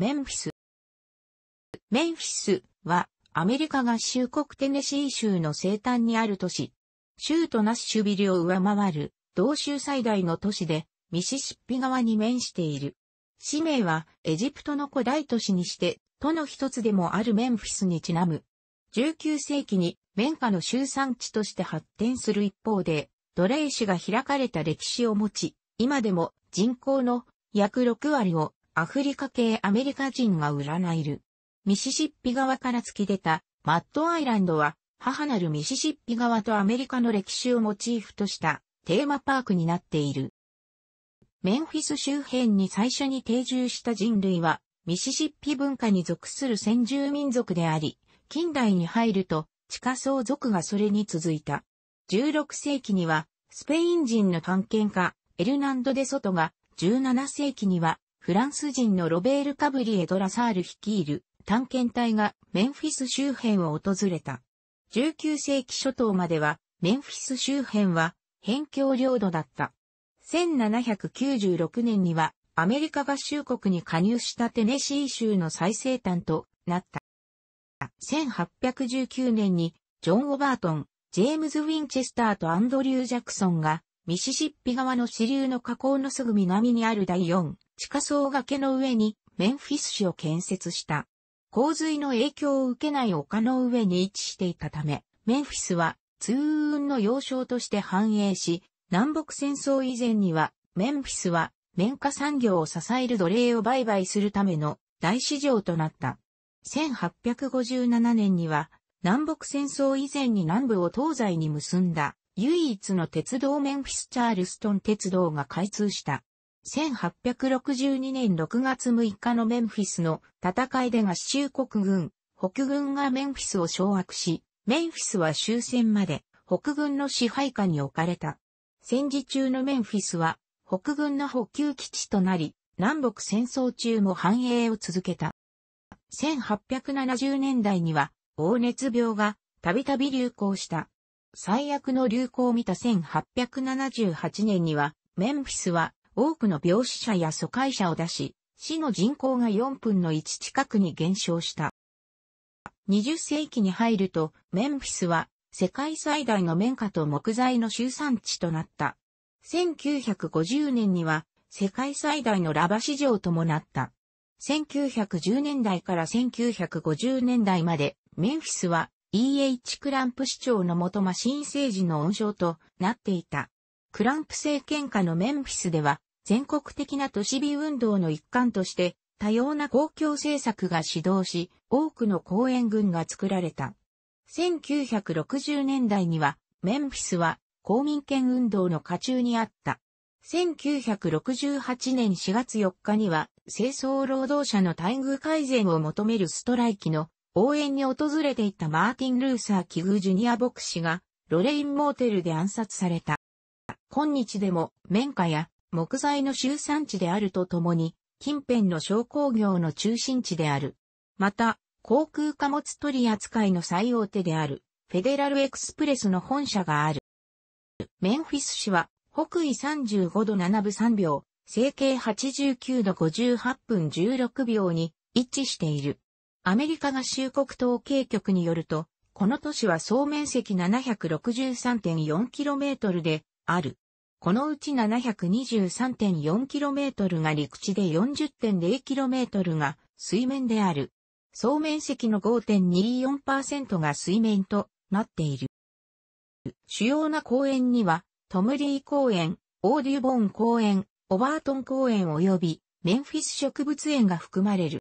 メンフィス。メンフィスはアメリカ合衆国テネシー州の西端にある都市。州都ナッシュビルを上回る同州最大の都市でミシシッピ川に面している。市名はエジプトの古代都市にして都の一つでもあるメンフィスにちなむ。19世紀に綿花の集産地として発展する一方で、奴隷市が開かれた歴史を持ち、今でも人口の約6割をアフリカ系アメリカ人が占いる。ミシシッピ側から突き出たマッドアイランドは、母なるミシシッピ側とアメリカの歴史をモチーフとしたテーマパークになっている。メンフィス周辺に最初に定住した人類は、ミシシッピ文化に属する先住民族であり、近代に入ると地下層族がそれに続いた。16世紀には、スペイン人の探検家、エルナンド・デ・ソトが、17世紀には、フランス人のロベール・カブリエ・ドラサール率いる探検隊がメンフィス周辺を訪れた。19世紀初頭まではメンフィス周辺は辺境領土だった。1796年にはアメリカ合衆国に加入したテネシー州の最西端となった。1819年にジョン・オバートン、ジェームズ・ウィンチェスターとアンドリュー・ジャクソンがミシシッピ側の支流の河口のすぐ南にある第4地下層崖の上にメンフィス市を建設した。洪水の影響を受けない丘の上に位置していたため、メンフィスは通運の要衝として繁栄し、南北戦争以前には、メンフィスは綿花産業を支える奴隷を売買するための大市場となった。1857年には、南北戦争以前に南部を東西に結んだ唯一の鉄道メンフィス・チャールストン鉄道が開通した。1862年6月6日のメンフィスの戦いで合衆国軍、北軍がメンフィスを掌握し、メンフィスは終戦まで北軍の支配下に置かれた。戦時中のメンフィスは北軍の補給基地となり、南北戦争中も繁栄を続けた。1870年代には、黄熱病がたびたび流行した。最悪の流行を見た1878年には、メンフィスは多くの病死者や疎開者を出し、市の人口が4分の1近くに減少した。20世紀に入ると、メンフィスは世界最大の綿花と木材の集産地となった。1950年には世界最大のラバ市場ともなった。1910年代から1950年代まで、メンフィスは E.H. クランプ市長の元マシン政治の温床となっていた。クランプ政権下のメンフィスでは、全国的な都市美運動の一環として、多様な公共政策が始動し、多くの公園群が作られた。1960年代には、メンフィスは公民権運動の下中にあった。1968年4月4日には、清掃労働者の待遇改善を求めるストライキの応援に訪れていたマーティン・ルーサー・キグ・ジュニア牧師が、ロレイン・モーテルで暗殺された。今日でも綿花や木材の集産地であるとともに、近辺の商工業の中心地である。また、航空貨物取扱いの最大手である、フェデラルエクスプレスの本社がある。メンフィス市は、北緯35度7分3秒、整形89度58分16秒に一致している。アメリカ合衆国統計局によると、この都市は総面積 763.4km である。このうち 723.4km が陸地で 40.0km が水面である。総面積の5.24%が水面となっている。主要な公園には、トムリー公園、オーデュボン公園、オバートン公園及びメンフィス植物園が含まれる。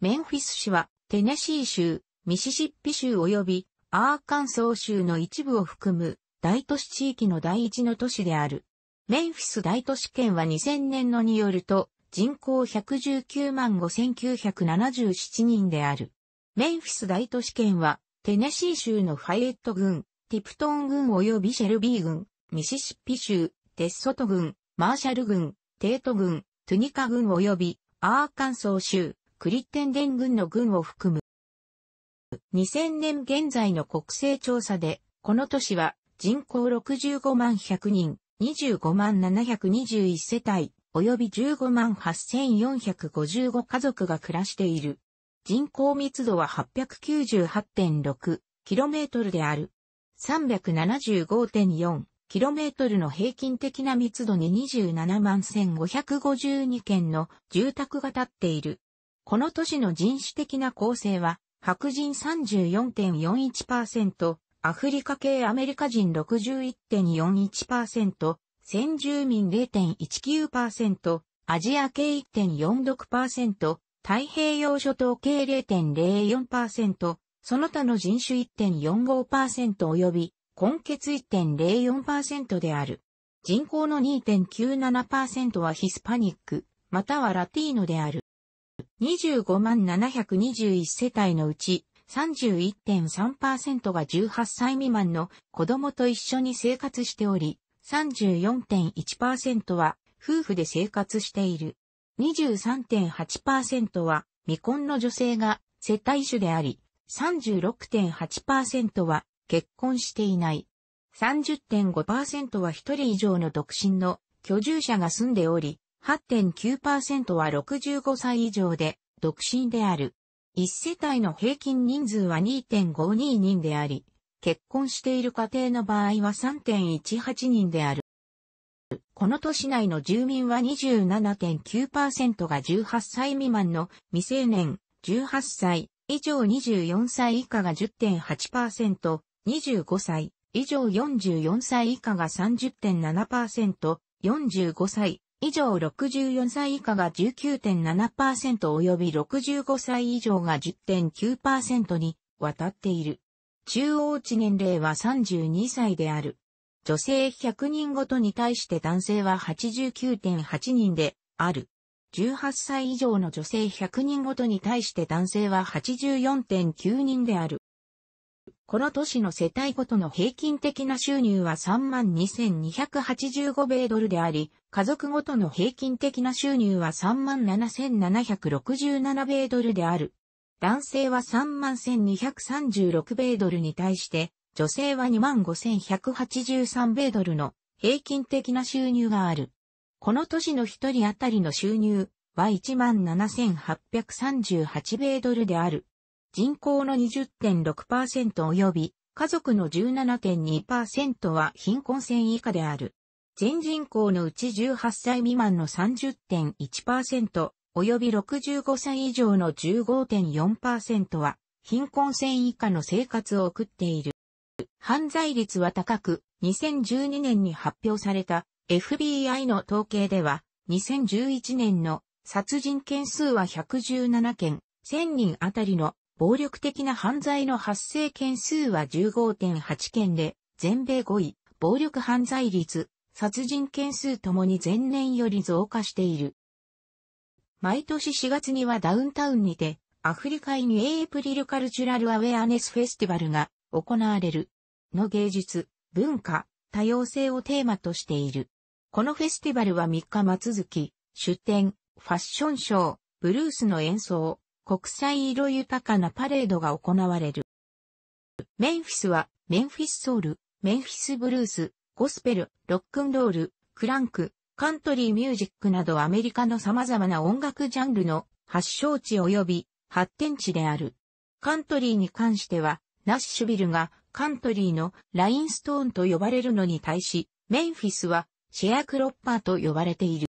メンフィス市はテネシー州、ミシシッピ州及びアーカンソー州の一部を含む大都市地域の第一の都市である。メンフィス大都市圏は2000年のによると、人口119万5977人である。メンフィス大都市圏は、テネシー州のファイエット郡、ティプトン郡及びシェルビー郡、ミシシッピ州、テッソト郡、マーシャル郡、テート郡、トゥニカ郡及びアーカンソー州、クリッテンデン郡の郡を含む。2000年現在の国勢調査で、この都市は人口65万100人、25万721世帯、及び15万8455家族が暮らしている。人口密度は 898.6km である。375.4km の平均的な密度に27万1552件の住宅が建っている。この都市の人種的な構成は、白人34.41%、アフリカ系アメリカ人61.41%、先住民0.19%、アジア系1.46%、太平洋諸島系0.04%、その他の人種1.45%及び、根血1.04%である。人口の2.97%はヒスパニック、またはラティーノである。25万721世帯のうち、31.3%が18歳未満の子供と一緒に生活しており、34.1%は夫婦で生活している。23.8%は未婚の女性が接待主であり、36.8%は結婚していない。30.5%は一人以上の独身の居住者が住んでおり、8.9%は65歳以上で独身である。1世帯の平均人数は2.52人であり、結婚している家庭の場合は3.18人である。この都市内の住民は27.9%が18歳未満の未成年、18歳以上24歳以下が10.8%、25歳以上44歳以下が30.7%、45歳以上64歳以下が19.7%及び65歳以上が10.9%に渡っている。中央値年齢は32歳である。女性100人ごとに対して男性は89.8人である。18歳以上の女性100人ごとに対して男性は84.9人である。この都市の世帯ごとの平均的な収入は32,285米ドルであり、家族ごとの平均的な収入は37,767米ドルである。男性は31,236米ドルに対して、女性は25,183米ドルの平均的な収入がある。この都市の一人当たりの収入は17,838米ドルである。人口の20.6%及び家族の17.2%は貧困線以下である。全人口のうち18歳未満の30.1%及び65歳以上の15.4%は貧困線以下の生活を送っている。犯罪率は高く、2012年に発表された FBI の統計では、2011年の殺人件数は117件、1000人あたりの暴力的な犯罪の発生件数は15.8件で、全米5位、暴力犯罪率、殺人件数ともに前年より増加している。毎年4月にはダウンタウンにて、アフリカイニエイプリルカルチュラルアウェアネスフェスティバルが行われる。の芸術、文化、多様性をテーマとしている。このフェスティバルは3日末月、出展、ファッションショー、ブルースの演奏、国際色豊かなパレードが行われる。メンフィスは、メンフィスソウル、メンフィスブルース、ゴスペル、ロックンロール、クランク、カントリーミュージックなどアメリカの様々な音楽ジャンルの発祥地及び発展地である。カントリーに関しては、ナッシュビルがカントリーのラインストーンと呼ばれるのに対し、メンフィスはシェアクロッパーと呼ばれている。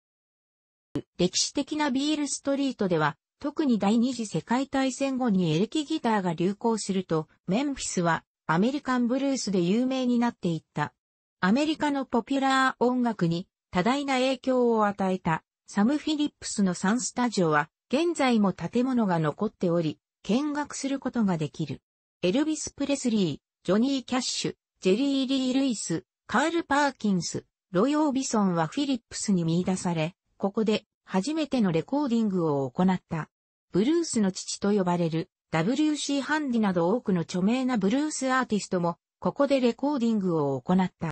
歴史的なビールストリートでは、特に第二次世界大戦後にエレキギターが流行すると、メンフィスはアメリカンブルースで有名になっていった。アメリカのポピュラー音楽に多大な影響を与えたサム・フィリップスのサンスタジオは現在も建物が残っており、見学することができる。エルビス・プレスリー、ジョニー・キャッシュ、ジェリー・リー・ルイス、カール・パーキンス、ロイ・オービソンはフィリップスに見出され、ここで初めてのレコーディングを行った。ブルースの父と呼ばれる W.C. ハンディなど多くの著名なブルースアーティストも、ここでレコーディングを行った。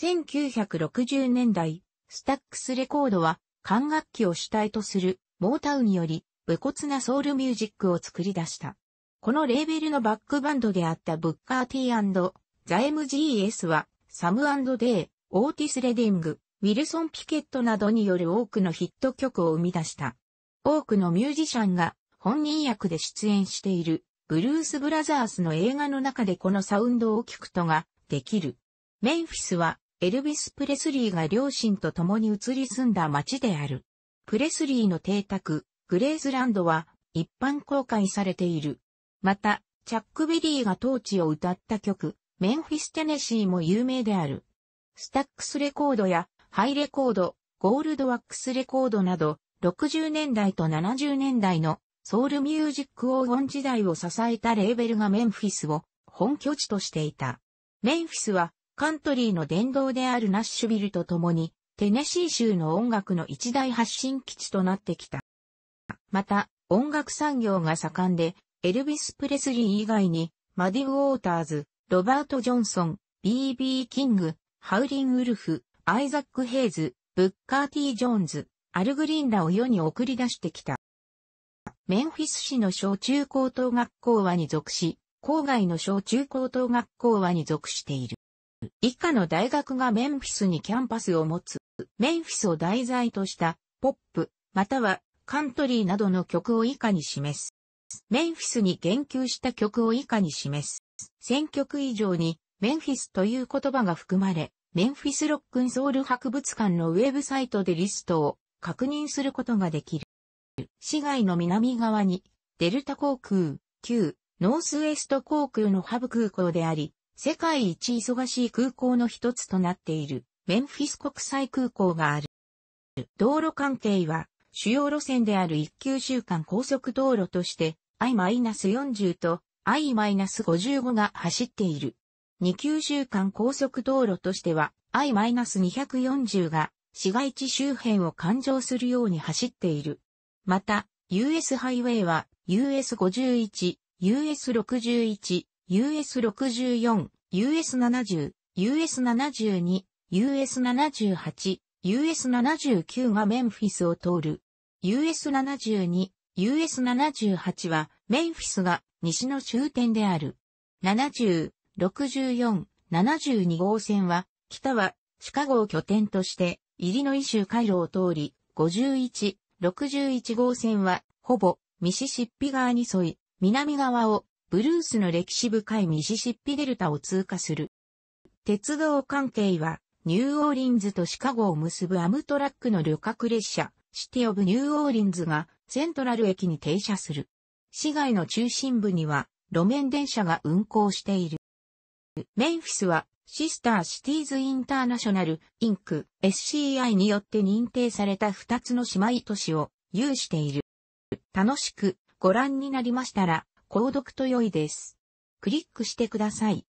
1960年代、スタックスレコードは、管楽器を主体とする、モータウンより、武骨なソウルミュージックを作り出した。このレーベルのバックバンドであったブッカー T& ザ MGS は、サムデイ、オーティス・レディング、ウィルソン・ピケットなどによる多くのヒット曲を生み出した。多くのミュージシャンが本人役で出演しているブルース・ブラザースの映画の中でこのサウンドを聞くとができる。メンフィスはエルビス・プレスリーが両親と共に移り住んだ街である。プレスリーの邸宅、グレーズランドは一般公開されている。また、チャック・ベリーが当地を歌った曲、メンフィス・テネシーも有名である。スタックスレコードやハイレコード、ゴールドワックスレコードなど、60年代と70年代のソウルミュージック黄金時代を支えたレーベルがメンフィスを本拠地としていた。メンフィスはカントリーの殿堂であるナッシュビルと共にテネシー州の音楽の一大発信基地となってきた。また、音楽産業が盛んで、エルビス・プレスリー以外に、マディ・ウォーターズ、ロバート・ジョンソン、B.B. キング、ハウリン・ウルフ、アイザック・ヘイズ、ブッカー・ティ・ジョーンズ、アルグリンらを世に送り出してきた。メンフィス市の小中高等学校はに属し、郊外の小中高等学校はに属している。以下の大学がメンフィスにキャンパスを持つ、メンフィスを題材としたポップ、またはカントリーなどの曲を以下に示す。メンフィスに言及した曲を以下に示す。選曲以上にメンフィスという言葉が含まれ、メンフィスロックンソウル博物館のウェブサイトでリストを確認することができる。市街の南側に、デルタ航空、旧、ノースウェスト航空のハブ空港であり、世界一忙しい空港の一つとなっている、メンフィス国際空港がある。道路関係は、主要路線である一級週間高速道路として、I-40 と I-55 が走っている。二級週間高速道路としては、I-240 が市街地周辺を環状するように走っている。また、US ハイウェイは US51、US61、US64、US70、US72、US78、US79 がメンフィスを通る。US72、US78 はメンフィスが西の終点である。70、64、72号線は北はシカゴを拠点としてイリノイ州回路を通り、51、61号線は、ほぼ、ミシシッピ川に沿い、南側を、ブルースの歴史深いミシシッピデルタを通過する。鉄道関係は、ニューオーリンズとシカゴを結ぶアムトラックの旅客列車、シティオブニューオーリンズが、セントラル駅に停車する。市街の中心部には、路面電車が運行している。メンフィスは、シスターシティーズインターナショナル、インク、SCI によって認定された2つの姉妹都市を有している。楽しくご覧になりましたら、購読と良いです。クリックしてください。